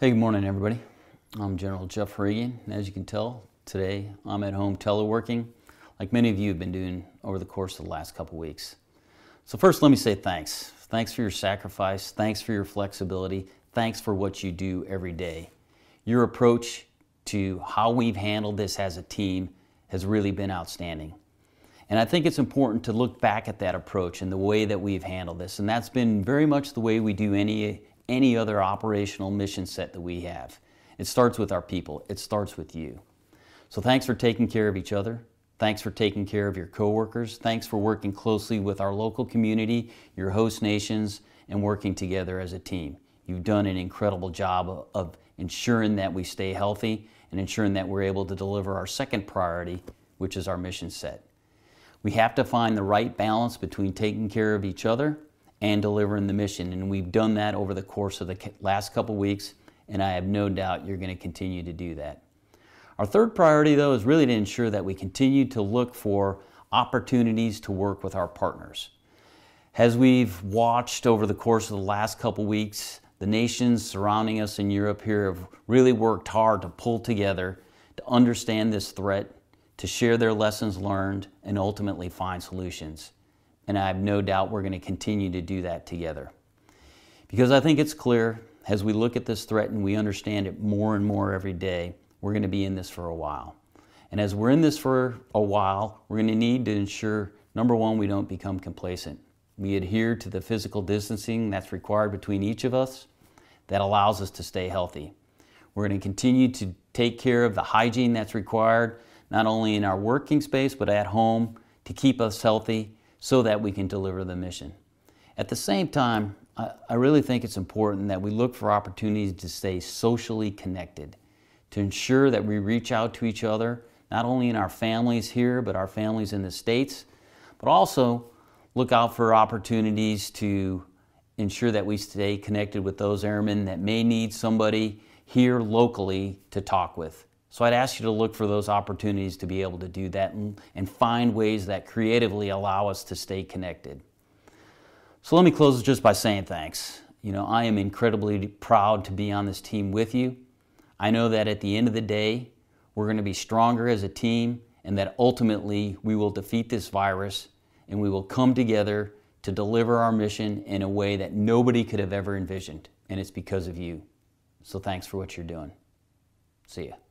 Hey, good morning, everybody. I'm General Jeff Regan. As you can tell, today I'm at home teleworking, like many of you have been doing over the course of the last couple weeks. So first, let me say thanks. Thanks for your sacrifice. Thanks for your flexibility. Thanks for what you do every day. Your approach to how we've handled this as a team has really been outstanding. And I think it's important to look back at that approach and the way that we've handled this. And that's been very much the way we do any any other operational mission set that we have. It starts with our people, it starts with you. So thanks for taking care of each other. Thanks for taking care of your coworkers. Thanks for working closely with our local community, your host nations, and working together as a team. You've done an incredible job of ensuring that we stay healthy and ensuring that we're able to deliver our second priority, which is our mission set. We have to find the right balance between taking care of each other and delivering the mission. And we've done that over the course of the last couple weeks, and I have no doubt you're going to continue to do that. Our third priority, though, is really to ensure that we continue to look for opportunities to work with our partners. As we've watched over the course of the last couple weeks, the nations surrounding us in Europe here have really worked hard to pull together to understand this threat, to share their lessons learned, and ultimately find solutions and I have no doubt we're going to continue to do that together. Because I think it's clear as we look at this threat and we understand it more and more every day, we're going to be in this for a while. And as we're in this for a while, we're going to need to ensure number one, we don't become complacent. We adhere to the physical distancing that's required between each of us that allows us to stay healthy. We're going to continue to take care of the hygiene that's required, not only in our working space, but at home to keep us healthy so that we can deliver the mission. At the same time, I, really think it's important that we look for opportunities to stay socially connected, to ensure that we reach out to each other, not only in our families here, but our families in the States, but also look out for opportunities to ensure that we stay connected with those airmen that may need somebody here locally to talk with. So I'd ask you to look for those opportunities to be able to do that and, and find ways that creatively allow us to stay connected. So let me close just by saying thanks. You know, I am incredibly proud to be on this team with you. I know that at the end of the day, we're going to be stronger as a team and that ultimately we will defeat this virus and we will come together to deliver our mission in a way that nobody could have ever envisioned. And it's because of you. So thanks for what you're doing. See ya.